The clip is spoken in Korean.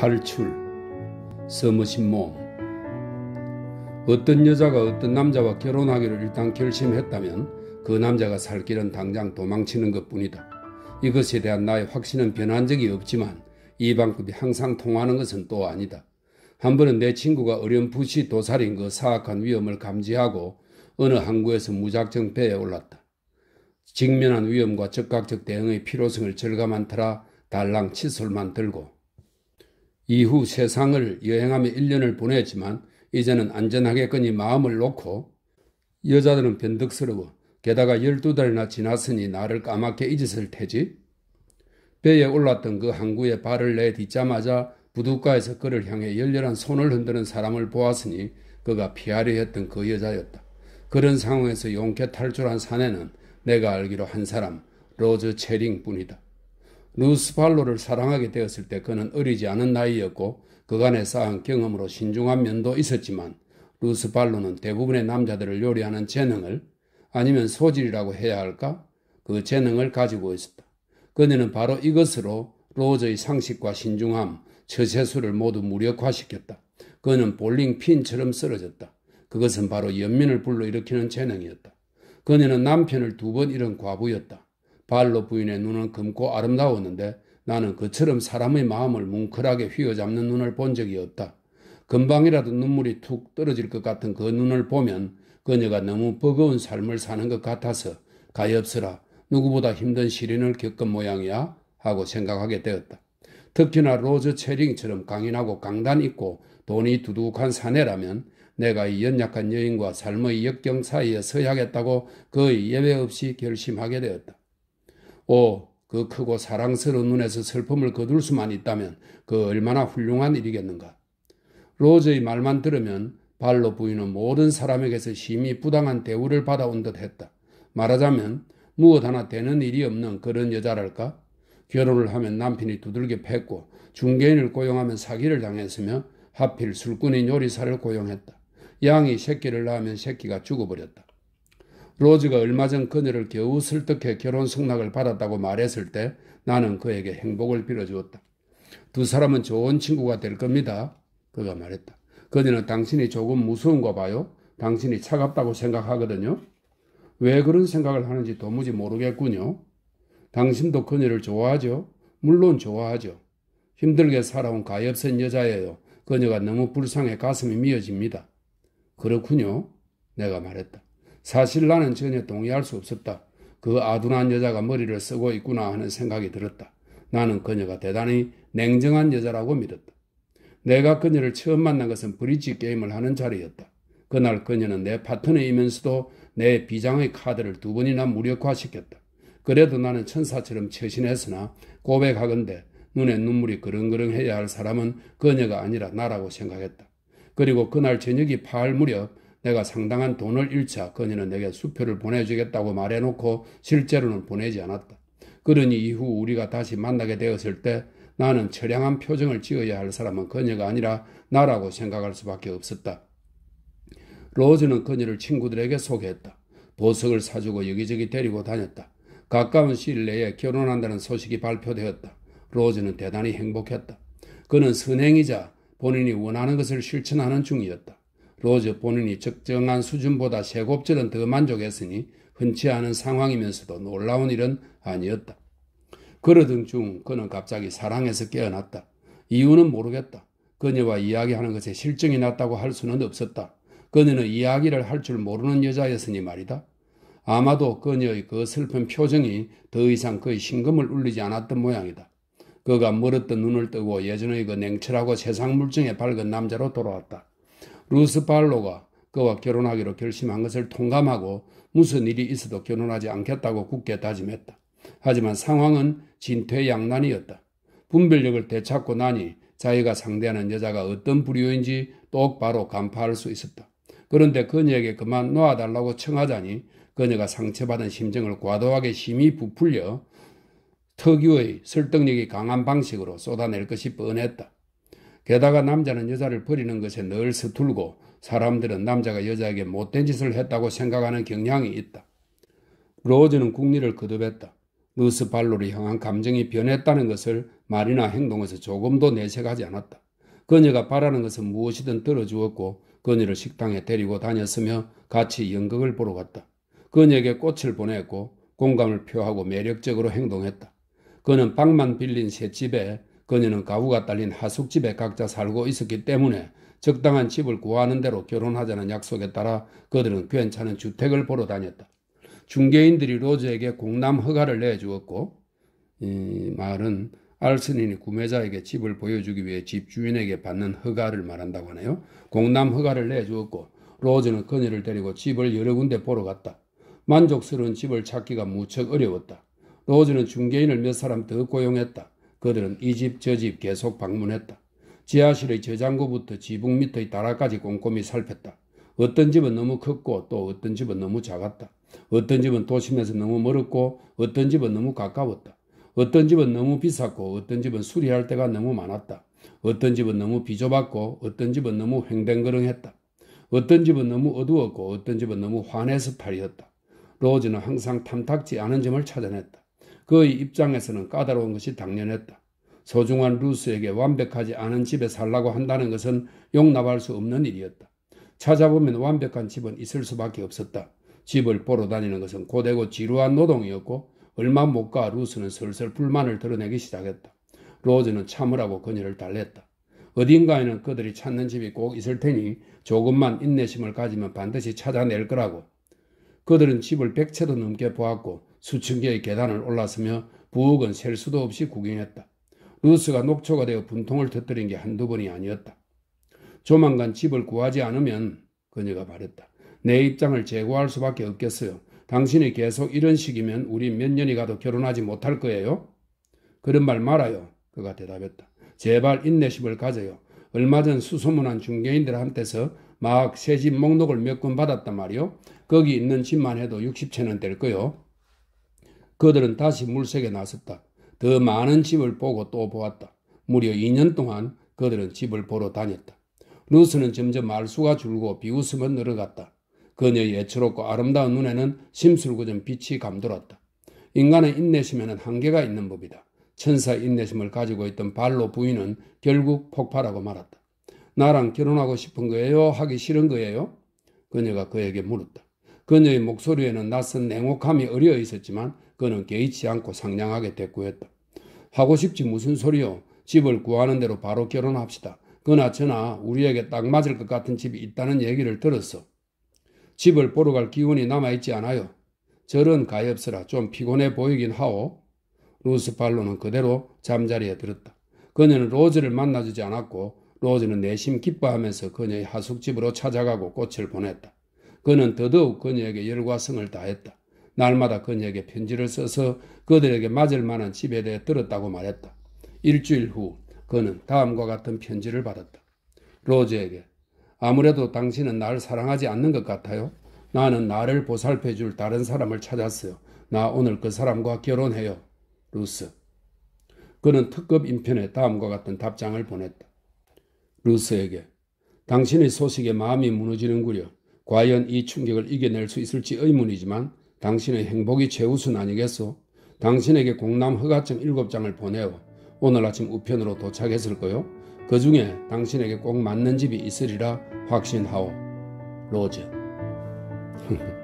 탈출, 서무신 몸. 어떤 여자가 어떤 남자와 결혼하기를 일단 결심했다면 그 남자가 살 길은 당장 도망치는 것 뿐이다. 이것에 대한 나의 확신은 변한 적이 없지만 이방급이 항상 통하는 것은 또 아니다. 한 번은 내 친구가 어렴풋이 도살인 그 사악한 위험을 감지하고 어느 항구에서 무작정 배에 올랐다. 직면한 위험과 즉각적 대응의 필요성을 절감한 터라 달랑 칫솔만 들고 이후 세상을 여행하며 1년을 보냈지만 이제는 안전하겠거니 마음을 놓고 여자들은 변덕스러워 게다가 12달이나 지났으니 나를 까맣게 잊었을 테지. 배에 올랐던 그 항구에 발을 내딛자마자 부둣가에서 그를 향해 열렬한 손을 흔드는 사람을 보았으니 그가 피하려 했던 그 여자였다. 그런 상황에서 용케 탈출한 사내는 내가 알기로 한 사람, 로즈 체링 뿐이다. 루스팔로를 사랑하게 되었을 때 그는 어리지 않은 나이였고 그간에 쌓은 경험으로 신중한 면도 있었지만 루스팔로는 대부분의 남자들을 요리하는 재능을 아니면 소질이라고 해야 할까? 그 재능을 가지고 있었다. 그녀는 바로 이것으로 로저의 상식과 신중함, 처세술을 모두 무력화시켰다. 그는 볼링 핀처럼 쓰러졌다. 그것은 바로 연민을 불러일으키는 재능이었다. 그녀는 남편을 두 번 잃은 과부였다. 발로 부인의 눈은 검고 아름다웠는데 나는 그처럼 사람의 마음을 뭉클하게 휘어잡는 눈을 본 적이 없다. 금방이라도 눈물이 툭 떨어질 것 같은 그 눈을 보면 그녀가 너무 버거운 삶을 사는 것 같아서 가엾어라 누구보다 힘든 시련을 겪은 모양이야 하고 생각하게 되었다. 특히나 로즈 체링처럼 강인하고 강단 있고 돈이 두둑한 사내라면 내가 이 연약한 여인과 삶의 역경 사이에 서야겠다고 거의 예외 없이 결심하게 되었다. 오, 그 크고 사랑스러운 눈에서 슬픔을 거둘 수만 있다면 그 얼마나 훌륭한 일이겠는가. 로즈의 말만 들으면 발로 부인은 모든 사람에게서 심히 부당한 대우를 받아온 듯 했다. 말하자면 무엇 하나 되는 일이 없는 그런 여자랄까? 결혼을 하면 남편이 두들겨 팼고 중개인을 고용하면 사기를 당했으며 하필 술꾼인 요리사를 고용했다. 양이 새끼를 낳으면 새끼가 죽어버렸다. 로즈가 얼마 전 그녀를 겨우 설득해 결혼 승낙을 받았다고 말했을 때 나는 그에게 행복을 빌어주었다. 두 사람은 좋은 친구가 될 겁니다. 그가 말했다. 그녀는 당신이 조금 무서운가 봐요. 당신이 차갑다고 생각하거든요. 왜 그런 생각을 하는지 도무지 모르겠군요. 당신도 그녀를 좋아하죠? 물론 좋아하죠. 힘들게 살아온 가엾은 여자예요. 그녀가 너무 불쌍해 가슴이 미어집니다. 그렇군요. 내가 말했다. 사실 나는 전혀 동의할 수 없었다. 그 아둔한 여자가 머리를 쓰고 있구나 하는 생각이 들었다. 나는 그녀가 대단히 냉정한 여자라고 믿었다. 내가 그녀를 처음 만난 것은 브릿지 게임을 하는 자리였다. 그날 그녀는 내 파트너이면서도 내 비장의 카드를 두 번이나 무력화시켰다. 그래도 나는 천사처럼 처신했으나 고백하건대 눈에 눈물이 그렁그렁해야 할 사람은 그녀가 아니라 나라고 생각했다. 그리고 그날 저녁이 파할 무렵 내가 상당한 돈을 잃자 그녀는 내게 수표를 보내주겠다고 말해놓고 실제로는 보내지 않았다. 그러니 이후 우리가 다시 만나게 되었을 때 나는 처량한 표정을 지어야 할 사람은 그녀가 아니라 나라고 생각할 수밖에 없었다. 로즈는 그녀를 친구들에게 소개했다. 보석을 사주고 여기저기 데리고 다녔다. 가까운 시일 내에 결혼한다는 소식이 발표되었다. 로즈는 대단히 행복했다. 그는 선행이자 본인이 원하는 것을 실천하는 중이었다. 로즈 본인이 적정한 수준보다 세 곱절은 더 만족했으니 흔치 않은 상황이면서도 놀라운 일은 아니었다. 그러던 중 그는 갑자기 사랑에서 깨어났다. 이유는 모르겠다. 그녀와 이야기하는 것에 실증이 났다고 할 수는 없었다. 그녀는 이야기를 할 줄 모르는 여자였으니 말이다. 아마도 그녀의 그 슬픈 표정이 더 이상 그의 심금을 울리지 않았던 모양이다. 그가 멀었던 눈을 뜨고 예전의 그 냉철하고 세상 물정에 밝은 남자로 돌아왔다. 루스발로가 그와 결혼하기로 결심한 것을 통감하고 무슨 일이 있어도 결혼하지 않겠다고 굳게 다짐했다. 하지만 상황은 진퇴양난이었다. 분별력을 되찾고 나니 자기가 상대하는 여자가 어떤 부류인지 똑바로 간파할 수 있었다. 그런데 그녀에게 그만 놓아달라고 청하자니 그녀가 상처받은 심정을 과도하게 심히 부풀려 특유의 설득력이 강한 방식으로 쏟아낼 것이 뻔했다. 게다가 남자는 여자를 버리는 것에 늘 서툴고 사람들은 남자가 여자에게 못된 짓을 했다고 생각하는 경향이 있다. 로즈는 국리를 거듭했다. 루스 발로를 향한 감정이 변했다는 것을 말이나 행동에서 조금도 내색하지 않았다. 그녀가 바라는 것은 무엇이든 들어주었고 그녀를 식당에 데리고 다녔으며 같이 연극을 보러 갔다. 그녀에게 꽃을 보냈고 공감을 표하고 매력적으로 행동했다. 그는 방만 빌린 새 집에 그녀는 가구가 딸린 하숙집에 각자 살고 있었기 때문에 적당한 집을 구하는 대로 결혼하자는 약속에 따라 그들은 괜찮은 주택을 보러 다녔다. 중개인들이 로즈에게 공남 허가를 내주었고 이 말은 알슨인이 구매자에게 집을 보여주기 위해 집주인에게 받는 허가를 말한다고 하네요. 공남 허가를 내주었고 로즈는 그녀를 데리고 집을 여러 군데 보러 갔다. 만족스러운 집을 찾기가 무척 어려웠다. 로즈는 중개인을 몇 사람 더 고용했다. 그들은 이 집 저 집 계속 방문했다. 지하실의 저장고부터 지붕 밑의 다락까지 꼼꼼히 살폈다. 어떤 집은 너무 컸고 또 어떤 집은 너무 작았다. 어떤 집은 도심에서 너무 멀었고 어떤 집은 너무 가까웠다. 어떤 집은 너무 비쌌고 어떤 집은 수리할 때가 너무 많았다. 어떤 집은 너무 비좁았고 어떤 집은 너무 횡댕거렁했다. 어떤 집은 너무 어두웠고 어떤 집은 너무 환해서 탈이었다. 로즈는 항상 탐탁지 않은 점을 찾아냈다. 그의 입장에서는 까다로운 것이 당연했다. 소중한 루스에게 완벽하지 않은 집에 살라고 한다는 것은 용납할 수 없는 일이었다. 찾아보면 완벽한 집은 있을 수밖에 없었다. 집을 보러 다니는 것은 고되고 지루한 노동이었고 얼마 못 가 루스는 슬슬 불만을 드러내기 시작했다. 로즈는 참으라고 그녀를 달랬다. 어딘가에는 그들이 찾는 집이 꼭 있을 테니 조금만 인내심을 가지면 반드시 찾아낼 거라고. 그들은 집을 백채도 넘게 보았고 수천 개의 계단을 올라서며 부엌은 셀 수도 없이 구경했다. 루스가 녹초가 되어 분통을 터뜨린 게 한두 번이 아니었다. 조만간 집을 구하지 않으면 그녀가 말했다. 내 입장을 제고할 수밖에 없겠어요. 당신이 계속 이런 식이면 우리 몇 년이 가도 결혼하지 못할 거예요? 그런 말 말아요. 그가 대답했다. 제발 인내심을 가져요. 얼마 전 수소문한 중개인들한테서 막 새 집 목록을 몇 권 받았단 말이요. 거기 있는 집만 해도 60채는 될 거요. 그들은 다시 물색에 나섰다. 더 많은 집을 보고 또 보았다. 무려 2년 동안 그들은 집을 보러 다녔다. 루스는 점점 말수가 줄고 비웃음은 늘어갔다. 그녀의 예처롭고 아름다운 눈에는 심술궂은 빛이 감돌았다. 인간의 인내심에는 한계가 있는 법이다. 천사의 인내심을 가지고 있던 발로 부인은 결국 폭발하고 말았다. 나랑 결혼하고 싶은 거예요? 하기 싫은 거예요? 그녀가 그에게 물었다. 그녀의 목소리에는 낯선 냉혹함이 어려 있었지만 그는 개의치 않고 상냥하게 대꾸했다. 하고 싶지 무슨 소리요. 집을 구하는 대로 바로 결혼합시다. 그나 저나 우리에게 딱 맞을 것 같은 집이 있다는 얘기를 들었어. 집을 보러 갈 기운이 남아있지 않아요. 저런 가엾으라 좀 피곤해 보이긴 하오. 루스팔로는 그대로 잠자리에 들었다. 그녀는 로즈를 만나주지 않았고 로즈는 내심 기뻐하면서 그녀의 하숙집으로 찾아가고 꽃을 보냈다. 그는 더더욱 그녀에게 열과 성을 다했다. 날마다 그녀에게 편지를 써서 그들에게 맞을 만한 집에 대해 들었다고 말했다. 일주일 후 그는 다음과 같은 편지를 받았다. 로즈에게 아무래도 당신은 나를 사랑하지 않는 것 같아요. 나는 나를 보살펴 줄 다른 사람을 찾았어요. 나 오늘 그 사람과 결혼해요. 루스. 그는 특급 인편에 다음과 같은 답장을 보냈다. 루스에게 당신의 소식에 마음이 무너지는구려. 과연 이 충격을 이겨낼 수 있을지 의문이지만 당신의 행복이 최우선 아니겠소? 당신에게 공남 허가증 7장을 보내어 오늘 아침 우편으로 도착했을 거요. 그 중에 당신에게 꼭 맞는 집이 있으리라 확신하오. 로즈.